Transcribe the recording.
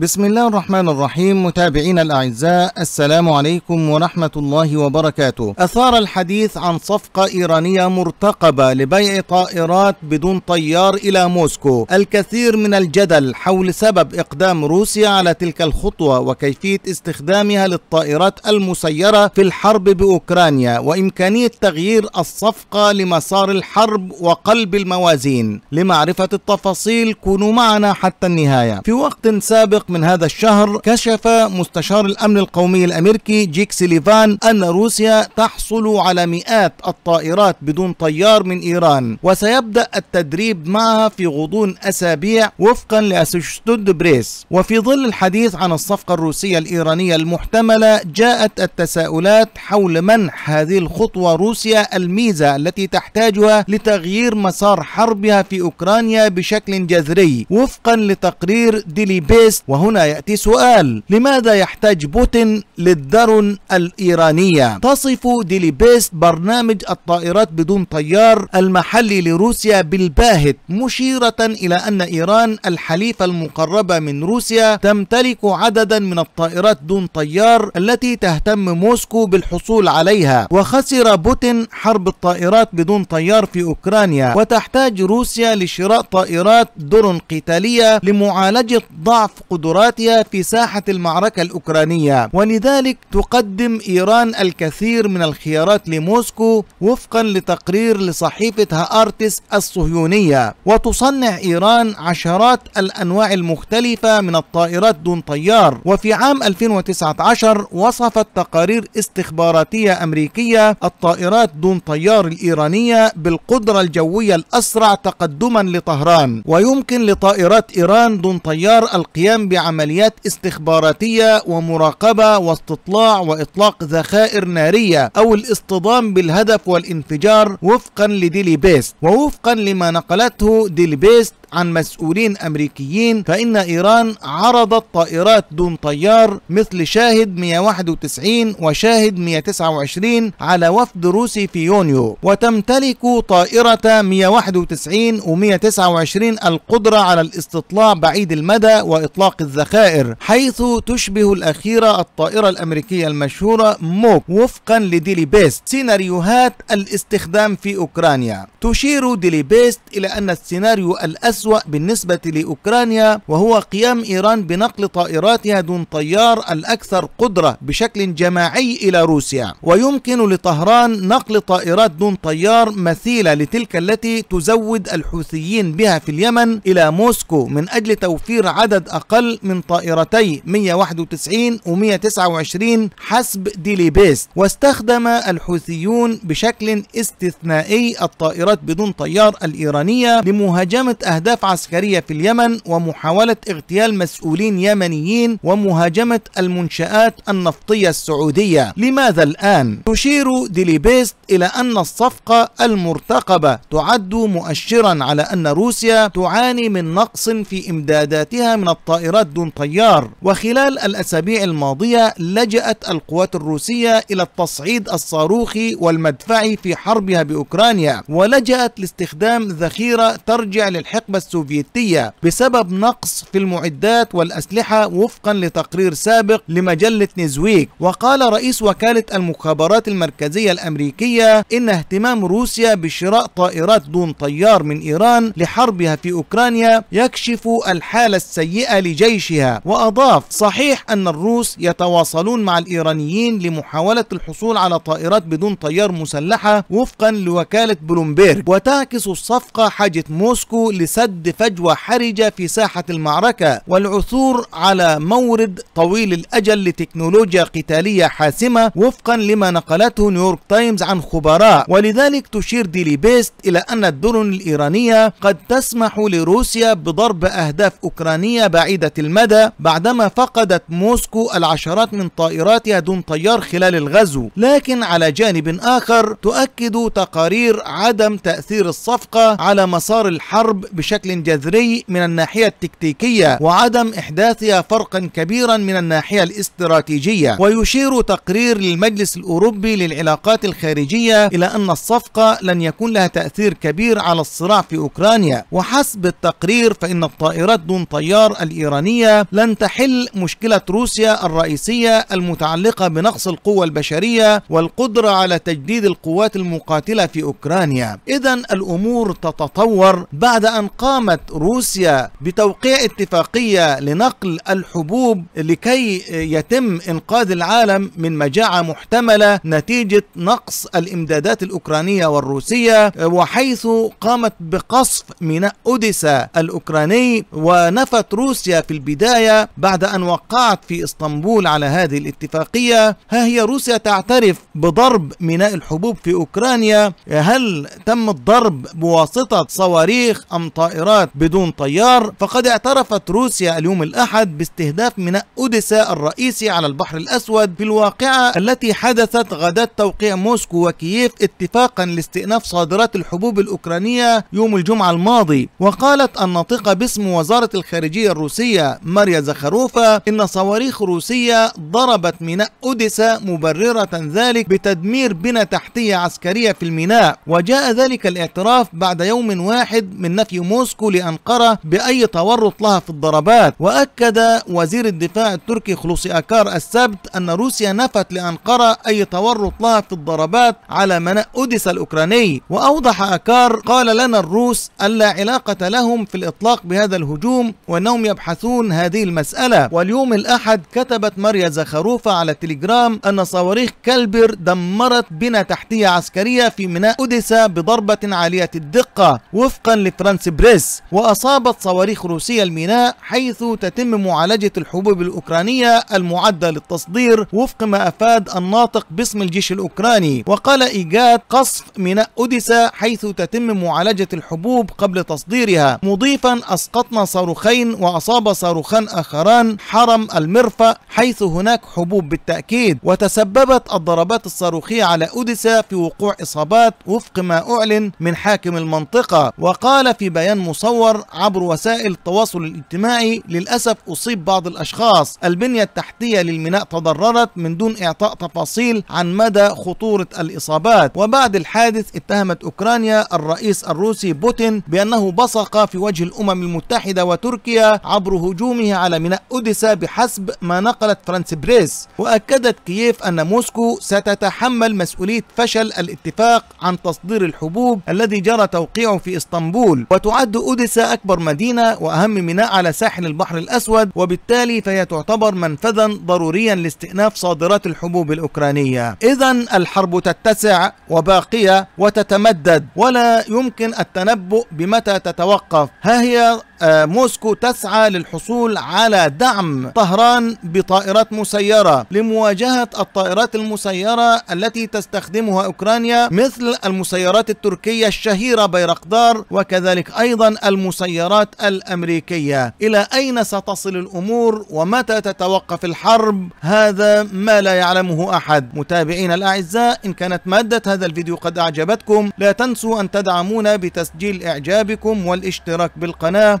بسم الله الرحمن الرحيم متابعينا الأعزاء السلام عليكم ورحمة الله وبركاته أثار الحديث عن صفقة إيرانية مرتقبة لبيع طائرات بدون طيار إلى موسكو الكثير من الجدل حول سبب إقدام روسيا على تلك الخطوة وكيفية استخدامها للطائرات المسيرة في الحرب بأوكرانيا وإمكانية تغيير الصفقة لمسار الحرب وقلب الموازين لمعرفة التفاصيل كونوا معنا حتى النهاية في وقت سابق السابق من هذا الشهر كشف مستشار الأمن القومي الأمريكي جيك سيليفان أن روسيا تحصل على مئات الطائرات بدون طيار من إيران وسيبدأ التدريب معها في غضون أسابيع وفقا لأسوشتود بريس وفي ظل الحديث عن الصفقة الروسية الإيرانية المحتملة جاءت التساؤلات حول منح هذه الخطوة روسيا الميزة التي تحتاجها لتغيير مسار حربها في أوكرانيا بشكل جذري وفقا لتقرير ديلي بيست وهنا يأتي سؤال لماذا يحتاج بوتين للدرون الإيرانية تصف ديليبيست برنامج الطائرات بدون طيار المحلي لروسيا بالباهت مشيرة إلى أن إيران الحليفة المقربة من روسيا تمتلك عددا من الطائرات دون طيار التي تهتم موسكو بالحصول عليها وخسر بوتين حرب الطائرات بدون طيار في أوكرانيا وتحتاج روسيا لشراء طائرات درون قتالية لمعالجة ضعف قدرات قدراتها في ساحة المعركة الأوكرانية ولذلك تقدم إيران الكثير من الخيارات لموسكو وفقا لتقرير لصحيفة هارتس الصهيونية وتصنع إيران عشرات الأنواع المختلفة من الطائرات دون طيار وفي عام 2019 وصفت تقارير استخباراتية أمريكية الطائرات دون طيار الإيرانية بالقدرة الجوية الأسرع تقدما لطهران ويمكن لطائرات إيران دون طيار القيام بعمليات استخباراتية ومراقبة واستطلاع وإطلاق ذخائر نارية أو الاصطدام بالهدف والانفجار وفقا لديلي بيست ووفقا لما نقلته ديلي بيست عن مسؤولين أمريكيين فإن إيران عرضت طائرات دون طيار مثل شاهد 191 وشاهد 129 على وفد روسي في يونيو وتمتلك طائرة 191 و 129 القدرة على الاستطلاع بعيد المدى وإطلاق الذخائر حيث تشبه الأخيرة الطائرة الأمريكية المشهورة موك وفقا لديلي بيست سيناريوهات الاستخدام في أوكرانيا تشير ديلي بيست إلى أن السيناريو الاسوأ الأسوأ بالنسبة لأوكرانيا وهو قيام إيران بنقل طائراتها دون طيار الأكثر قدرة بشكل جماعي إلى روسيا ويمكن لطهران نقل طائرات دون طيار مثيلة لتلك التي تزود الحوثيين بها في اليمن إلى موسكو من أجل توفير عدد أقل من طائرتي 191 و 129 حسب ديلي بيست واستخدم الحوثيون بشكل استثنائي الطائرات بدون طيار الإيرانية لمهاجمة أهداف أهداف عسكرية في اليمن ومحاولة اغتيال مسؤولين يمنيين ومهاجمة المنشآت النفطية السعودية لماذا الآن؟ تشير ديليبيست إلى أن الصفقة المرتقبة تعد مؤشرا على أن روسيا تعاني من نقص في إمداداتها من الطائرات دون طيار وخلال الأسابيع الماضية لجأت القوات الروسية إلى التصعيد الصاروخي والمدفعي في حربها بأوكرانيا ولجأت لاستخدام ذخيرة ترجع للحقبة الحقبة السوفيتية بسبب نقص في المعدات والأسلحة وفقا لتقرير سابق لمجلة نزويك وقال رئيس وكالة المخابرات المركزية الأمريكية إن اهتمام روسيا بشراء طائرات دون طيار من إيران لحربها في أوكرانيا يكشف الحالة السيئة لجيشها وأضاف صحيح أن الروس يتواصلون مع الإيرانيين لمحاولة الحصول على طائرات بدون طيار مسلحة وفقا لوكالة بلومبيرغ وتعكس الصفقة حاجة موسكو لسلب سد فجوة حرجة في ساحة المعركة والعثور على مورد طويل الأجل لتكنولوجيا قتالية حاسمة وفقا لما نقلته نيويورك تايمز عن خبراء ولذلك تشير ديلي بيست إلى أن الدرون الإيرانية قد تسمح لروسيا بضرب أهداف أوكرانية بعيدة المدى بعدما فقدت موسكو العشرات من طائراتها دون طيار خلال الغزو لكن على جانب آخر تؤكد تقارير عدم تأثير الصفقة على مسار الحرب بشكل بشكل جذري من الناحية التكتيكية وعدم إحداثها فرقا كبيرا من الناحية الاستراتيجية ويشير تقرير للمجلس الأوروبي للعلاقات الخارجية إلى أن الصفقة لن يكون لها تأثير كبير على الصراع في أوكرانيا وحسب التقرير فإن الطائرات دون طيار الإيرانية لن تحل مشكلة روسيا الرئيسية المتعلقة بنقص القوة البشرية والقدرة على تجديد القوات المقاتلة في أوكرانيا إذا الأمور تتطور بعد أن قامت روسيا بتوقيع اتفاقية لنقل الحبوب لكي يتم إنقاذ العالم من مجاعة محتملة نتيجة نقص الإمدادات الأوكرانية والروسية وحيث قامت بقصف ميناء أوديسا الأوكراني ونفت روسيا في البداية بعد أن وقعت في إسطنبول على هذه الاتفاقية ها هي روسيا تعترف بضرب ميناء الحبوب في أوكرانيا هل تم الضرب بواسطة صواريخ أم طائرات طائرات بدون طيار فقد اعترفت روسيا اليوم الأحد باستهداف ميناء أوديسا الرئيسي على البحر الأسود في الواقعة التي حدثت غدا توقيع موسكو وكييف اتفاقا لاستئناف صادرات الحبوب الأوكرانية يوم الجمعة الماضي وقالت الناطقة باسم وزارة الخارجية الروسية ماريا زخروفا إن صواريخ روسية ضربت ميناء أوديسا مبررة ذلك بتدمير بنى تحتية عسكرية في الميناء وجاء ذلك الاعتراف بعد يوم واحد من نفي موسكو موسكو لأنقرة بأي تورط لها في الضربات وأكد وزير الدفاع التركي خلوصي أكار السبت أن روسيا نفت لأنقرة أي تورط لها في الضربات على مناء أوديسا الأوكراني وأوضح أكار قال لنا الروس ألا علاقة لهم في الإطلاق بهذا الهجوم وأنهم يبحثون هذه المسألة واليوم الأحد كتبت ماريا زخروفة على التليجرام أن صواريخ كلبر دمرت بنا تحتية عسكرية في ميناء أوديسا بضربة عالية الدقة وفقا لفرانس بريس الإس وأصابت صواريخ روسية الميناء حيث تتم معالجة الحبوب الأوكرانية المعدة للتصدير وفق ما أفاد الناطق باسم الجيش الأوكراني وقال إيجاد قصف ميناء أوديسا حيث تتم معالجة الحبوب قبل تصديرها مضيفا أسقطنا صاروخين وأصاب صاروخان آخران حرم المرفأ حيث هناك حبوب بالتأكيد وتسببت الضربات الصاروخية على أوديسا في وقوع إصابات وفق ما أعلن من حاكم المنطقة وقال في بيان كان مصور عبر وسائل التواصل الاجتماعي للأسف أصيب بعض الأشخاص البنية التحتية للميناء تضررت من دون إعطاء تفاصيل عن مدى خطورة الإصابات وبعد الحادث اتهمت أوكرانيا الرئيس الروسي بوتين بأنه بصق في وجه الأمم المتحدة وتركيا عبر هجومه على ميناء أوديسا بحسب ما نقلت فرانس بريس وأكدت كييف أن موسكو ستتحمل مسؤولية فشل الاتفاق عن تصدير الحبوب الذي جرى توقيعه في اسطنبول وتعد تعد أوديسا أكبر مدينة وأهم ميناء على ساحل البحر الأسود وبالتالي فهي تعتبر منفذا ضروريا لاستئناف صادرات الحبوب الأوكرانية إذا الحرب تتسع وباقية وتتمدد ولا يمكن التنبؤ بمتى تتوقف ها هي آه، موسكو تسعى للحصول على دعم طهران بطائرات مسيرة لمواجهة الطائرات المسيرة التي تستخدمها أوكرانيا مثل المسيرات التركية الشهيرة بيرقدار وكذلك أيضا المسيرات الأمريكية إلى أين ستصل الأمور ومتى تتوقف الحرب هذا ما لا يعلمه أحد متابعينا الأعزاء إن كانت مادة هذا الفيديو قد أعجبتكم لا تنسوا أن تدعمونا بتسجيل إعجابكم والاشتراك بالقناة